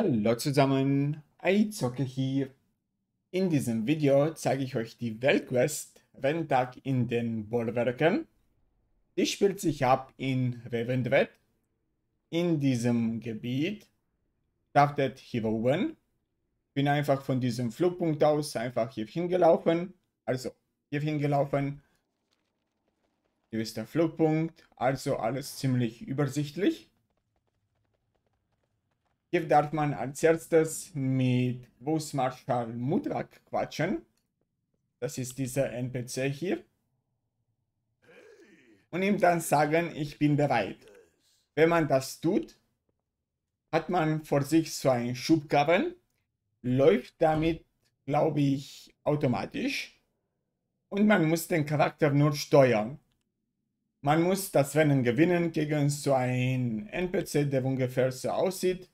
Hallo zusammen, iZocke hier. In diesem Video zeige ich euch die Weltquest Renntag in den Bollwerken. Die spielt sich ab in Revendred. In diesem Gebiet startet hier oben. Bin einfach von diesem Flugpunkt aus einfach hier hingelaufen. Also hier hingelaufen. Hier ist der Flugpunkt, also alles ziemlich übersichtlich. Hier darf man als erstes mit Großmarschall Mudrak quatschen. Das ist dieser NPC hier. Und ihm dann sagen, ich bin bereit. Wenn man das tut, hat man vor sich so einen Schubkarren, läuft damit, glaube ich, automatisch. Und man muss den Charakter nur steuern. Man muss das Rennen gewinnen gegen so einen NPC, der ungefähr so aussieht.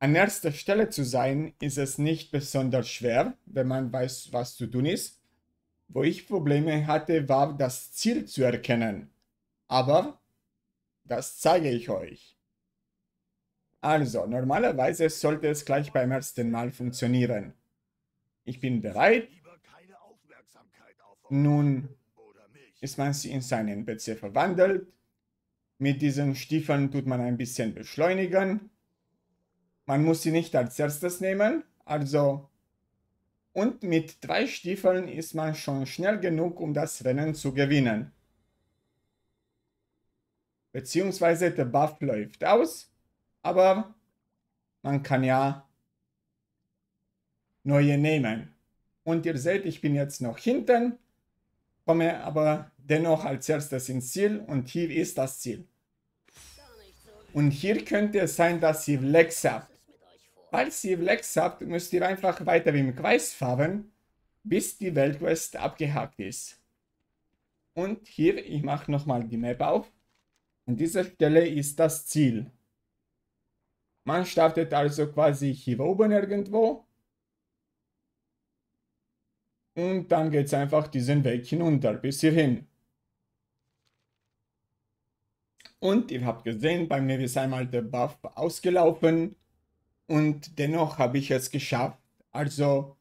An erster Stelle zu sein, ist es nicht besonders schwer, wenn man weiß, was zu tun ist. Wo ich Probleme hatte, war das Ziel zu erkennen. Aber das zeige ich euch. Also, normalerweise sollte es gleich beim ersten Mal funktionieren. Ich bin bereit. Nun ist man in seinen PC verwandelt. Mit diesen Stiefeln tut man ein bisschen beschleunigen. Man muss sie nicht als erstes nehmen, also und mit drei Stiefeln ist man schon schnell genug, um das Rennen zu gewinnen. Beziehungsweise der Buff läuft aus, aber man kann ja neue nehmen. Und ihr seht, ich bin jetzt noch hinten, komme aber dennoch als erstes ins Ziel und hier ist das Ziel. Und hier könnte es sein, dass ihr Lex habt. Falls ihr Lex habt, müsst ihr einfach weiter im Kreis fahren, bis die Weltquest abgehakt ist. Und hier, ich mache nochmal die Map auf. An dieser Stelle ist das Ziel. Man startet also quasi hier oben irgendwo. Und dann geht es einfach diesen Weg hinunter, bis hierhin. Und ihr habt gesehen, bei mir ist einmal der Buff ausgelaufen. Und dennoch habe ich es geschafft. Also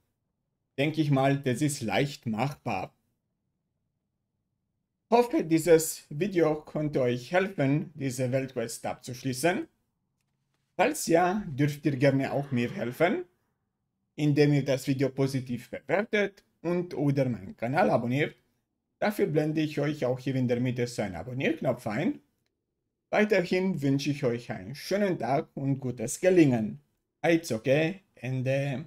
denke ich mal, das ist leicht machbar. Hoffe, dieses Video konnte euch helfen, diese Weltquest abzuschließen. Falls ja, dürft ihr gerne auch mir helfen, indem ihr das Video positiv bewertet und oder meinen Kanal abonniert. Dafür blende ich euch auch hier in der Mitte so einen Abonnierknopf ein. Weiterhin wünsche ich euch einen schönen Tag und gutes Gelingen. Ah, it's okay and uh,